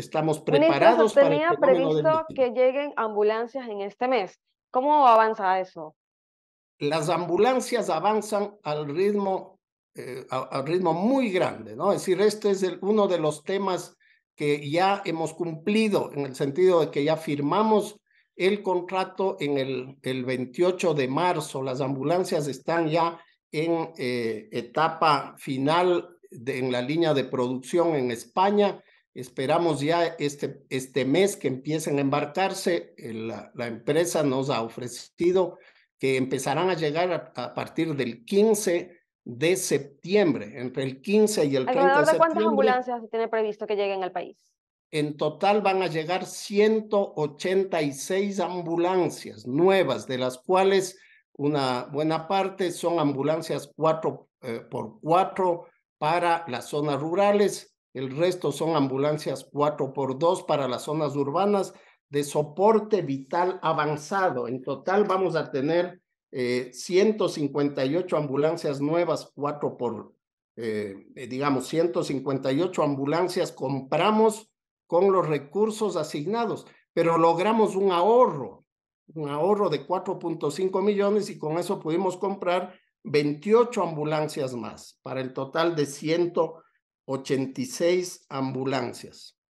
estamos preparados Ministro, tenía previsto que lleguen ambulancias en este mes. ¿Cómo avanza eso? Las ambulancias avanzan al ritmo, eh, al ritmo muy grande, ¿no? Es decir, este es uno de los temas que ya hemos cumplido en el sentido de que ya firmamos el contrato en el, el 28 de marzo. Las ambulancias están ya en eh, etapa final en la línea de producción en España Esperamos ya este, este mes que empiecen a embarcarse. Eh, la, la empresa nos ha ofrecido que empezarán a llegar a, partir del 15 de septiembre, entre el 15 y el 30 de septiembre. ¿Cuántas ambulancias se tiene previsto que lleguen al país? En total van a llegar 186 ambulancias nuevas, de las cuales una buena parte son ambulancias 4 x eh, por 4 para las zonas rurales, el resto son ambulancias 4x2 para las zonas urbanas de soporte vital avanzado. En total vamos a tener 158 eh, ambulancias nuevas, 4 por, eh, eh, digamos, 158 ambulancias compramos con los recursos asignados, pero logramos un ahorro, un ahorro de 4.5 millones y con eso pudimos comprar 28 ambulancias más para el total de ciento 86 ambulancias.